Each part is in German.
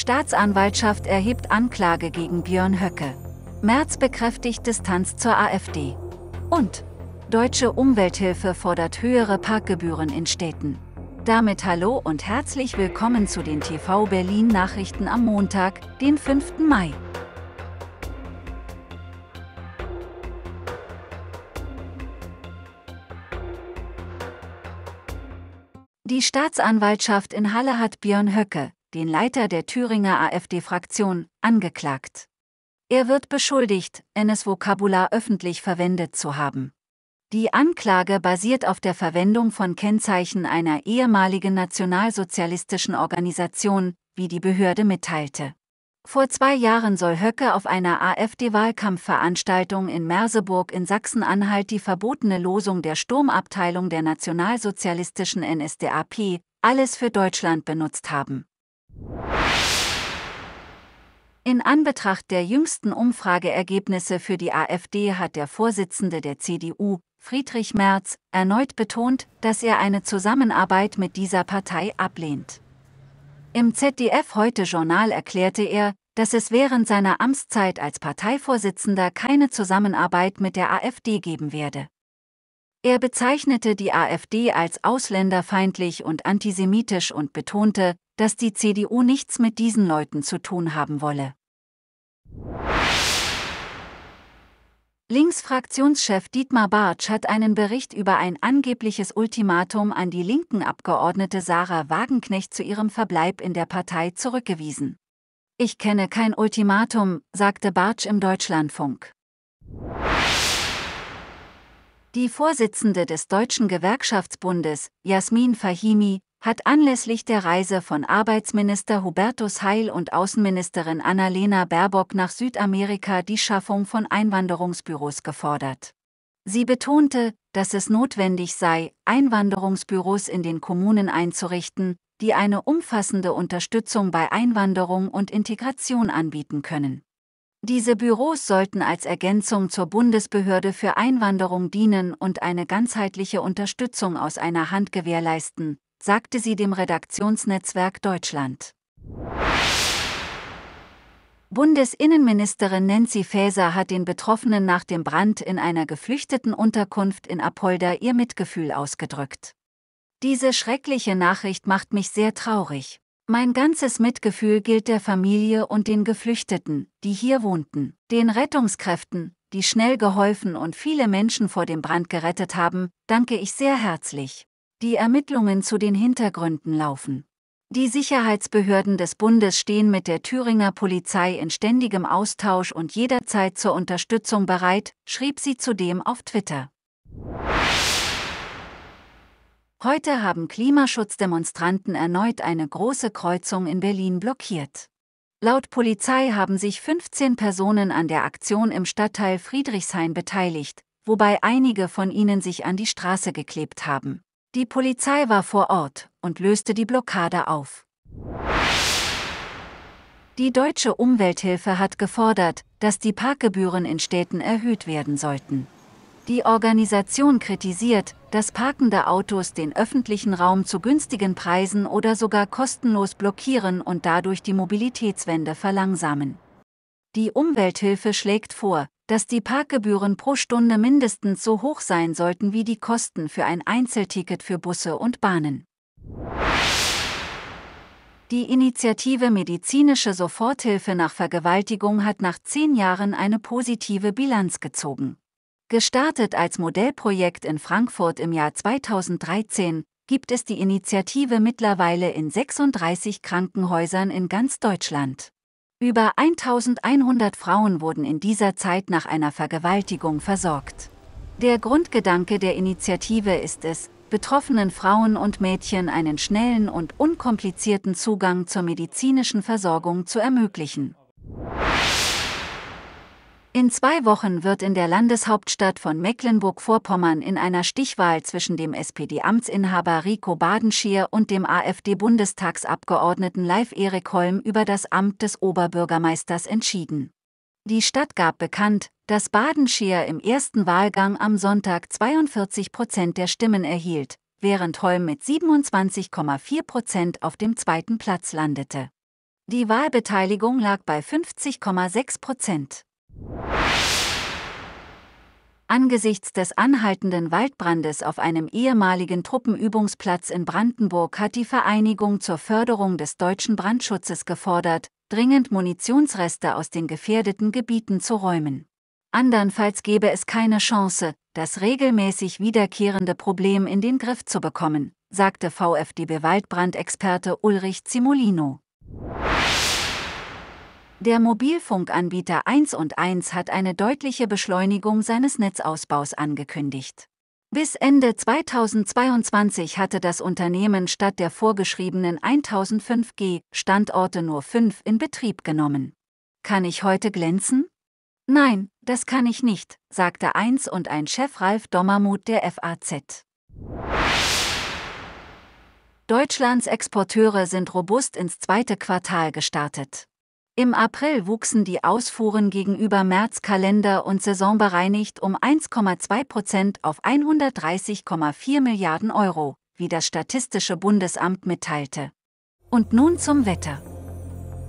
Staatsanwaltschaft erhebt Anklage gegen Björn Höcke. Merz bekräftigt Distanz zur AfD. Und Deutsche Umwelthilfe fordert höhere Parkgebühren in Städten. Damit hallo und herzlich willkommen zu den TV Berlin Nachrichten am Montag, den 5. Mai. Die Staatsanwaltschaft in Halle hat Björn Höcke, den Leiter der Thüringer AfD-Fraktion, angeklagt. Er wird beschuldigt, NS-Vokabular öffentlich verwendet zu haben. Die Anklage basiert auf der Verwendung von Kennzeichen einer ehemaligen nationalsozialistischen Organisation, wie die Behörde mitteilte. Vor zwei Jahren soll Höcke auf einer AfD-Wahlkampfveranstaltung in Merseburg in Sachsen-Anhalt die verbotene Losung der Sturmabteilung der nationalsozialistischen NSDAP, alles für Deutschland benutzt haben. In Anbetracht der jüngsten Umfrageergebnisse für die AfD hat der Vorsitzende der CDU, Friedrich Merz, erneut betont, dass er eine Zusammenarbeit mit dieser Partei ablehnt. Im ZDF heute Journal erklärte er, dass es während seiner Amtszeit als Parteivorsitzender keine Zusammenarbeit mit der AfD geben werde. Er bezeichnete die AfD als ausländerfeindlich und antisemitisch und betonte, dass die CDU nichts mit diesen Leuten zu tun haben wolle. Linksfraktionschef Dietmar Bartsch hat einen Bericht über ein angebliches Ultimatum an die linken Abgeordnete Sarah Wagenknecht zu ihrem Verbleib in der Partei zurückgewiesen. Ich kenne kein Ultimatum, sagte Bartsch im Deutschlandfunk. Die Vorsitzende des Deutschen Gewerkschaftsbundes, Jasmin Fahimi, hat anlässlich der Reise von Arbeitsminister Hubertus Heil und Außenministerin Annalena Baerbock nach Südamerika die Schaffung von Einwanderungsbüros gefordert. Sie betonte, dass es notwendig sei, Einwanderungsbüros in den Kommunen einzurichten, die eine umfassende Unterstützung bei Einwanderung und Integration anbieten können. Diese Büros sollten als Ergänzung zur Bundesbehörde für Einwanderung dienen und eine ganzheitliche Unterstützung aus einer Hand gewährleisten, sagte sie dem Redaktionsnetzwerk Deutschland. Bundesinnenministerin Nancy Faeser hat den Betroffenen nach dem Brand in einer geflüchteten Unterkunft in Apolda ihr Mitgefühl ausgedrückt. Diese schreckliche Nachricht macht mich sehr traurig. Mein ganzes Mitgefühl gilt der Familie und den Geflüchteten, die hier wohnten, den Rettungskräften, die schnell geholfen und viele Menschen vor dem Brand gerettet haben, danke ich sehr herzlich. Die Ermittlungen zu den Hintergründen laufen. Die Sicherheitsbehörden des Bundes stehen mit der Thüringer Polizei in ständigem Austausch und jederzeit zur Unterstützung bereit, schrieb sie zudem auf Twitter. Heute haben Klimaschutzdemonstranten erneut eine große Kreuzung in Berlin blockiert. Laut Polizei haben sich 15 Personen an der Aktion im Stadtteil Friedrichshain beteiligt, wobei einige von ihnen sich an die Straße geklebt haben. Die Polizei war vor Ort und löste die Blockade auf. Die deutsche Umwelthilfe hat gefordert, dass die Parkgebühren in Städten erhöht werden sollten. Die Organisation kritisiert, dass parkende Autos den öffentlichen Raum zu günstigen Preisen oder sogar kostenlos blockieren und dadurch die Mobilitätswende verlangsamen. Die Umwelthilfe schlägt vor, dass die Parkgebühren pro Stunde mindestens so hoch sein sollten wie die Kosten für ein Einzelticket für Busse und Bahnen. Die Initiative Medizinische Soforthilfe nach Vergewaltigung hat nach zehn Jahren eine positive Bilanz gezogen. Gestartet als Modellprojekt in Frankfurt im Jahr 2013, gibt es die Initiative mittlerweile in 36 Krankenhäusern in ganz Deutschland. Über 1100 Frauen wurden in dieser Zeit nach einer Vergewaltigung versorgt. Der Grundgedanke der Initiative ist es, betroffenen Frauen und Mädchen einen schnellen und unkomplizierten Zugang zur medizinischen Versorgung zu ermöglichen. In zwei Wochen wird in der Landeshauptstadt von Mecklenburg-Vorpommern in einer Stichwahl zwischen dem SPD-Amtsinhaber Rico Badenschier und dem AfD-Bundestagsabgeordneten Leif Erik Holm über das Amt des Oberbürgermeisters entschieden. Die Stadt gab bekannt, dass Badenschier im ersten Wahlgang am Sonntag 42 Prozent der Stimmen erhielt, während Holm mit 27,4 Prozent auf dem zweiten Platz landete. Die Wahlbeteiligung lag bei 50,6 Prozent. Angesichts des anhaltenden Waldbrandes auf einem ehemaligen Truppenübungsplatz in Brandenburg hat die Vereinigung zur Förderung des deutschen Brandschutzes gefordert, dringend Munitionsreste aus den gefährdeten Gebieten zu räumen. Andernfalls gäbe es keine Chance, das regelmäßig wiederkehrende Problem in den Griff zu bekommen, sagte VfDB-Waldbrandexperte Ulrich Zimolino. Der Mobilfunkanbieter 1 und 1 hat eine deutliche Beschleunigung seines Netzausbaus angekündigt. Bis Ende 2022 hatte das Unternehmen statt der vorgeschriebenen 1005 g standorte nur fünf in Betrieb genommen. Kann ich heute glänzen? Nein, das kann ich nicht, sagte 1 und 1 Chef Ralf Dommermuth der FAZ. Deutschlands Exporteure sind robust ins zweite Quartal gestartet. Im April wuchsen die Ausfuhren gegenüber Märzkalender und Saison bereinigt um 1,2 Prozent auf 130,4 Milliarden Euro, wie das Statistische Bundesamt mitteilte. Und nun zum Wetter.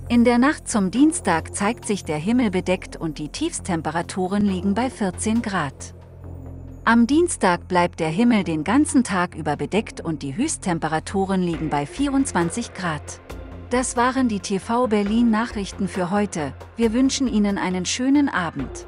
In der Nacht zum Dienstag zeigt sich der Himmel bedeckt und die Tiefstemperaturen liegen bei 14 Grad. Am Dienstag bleibt der Himmel den ganzen Tag über bedeckt und die Höchsttemperaturen liegen bei 24 Grad. Das waren die TV Berlin Nachrichten für heute. Wir wünschen Ihnen einen schönen Abend.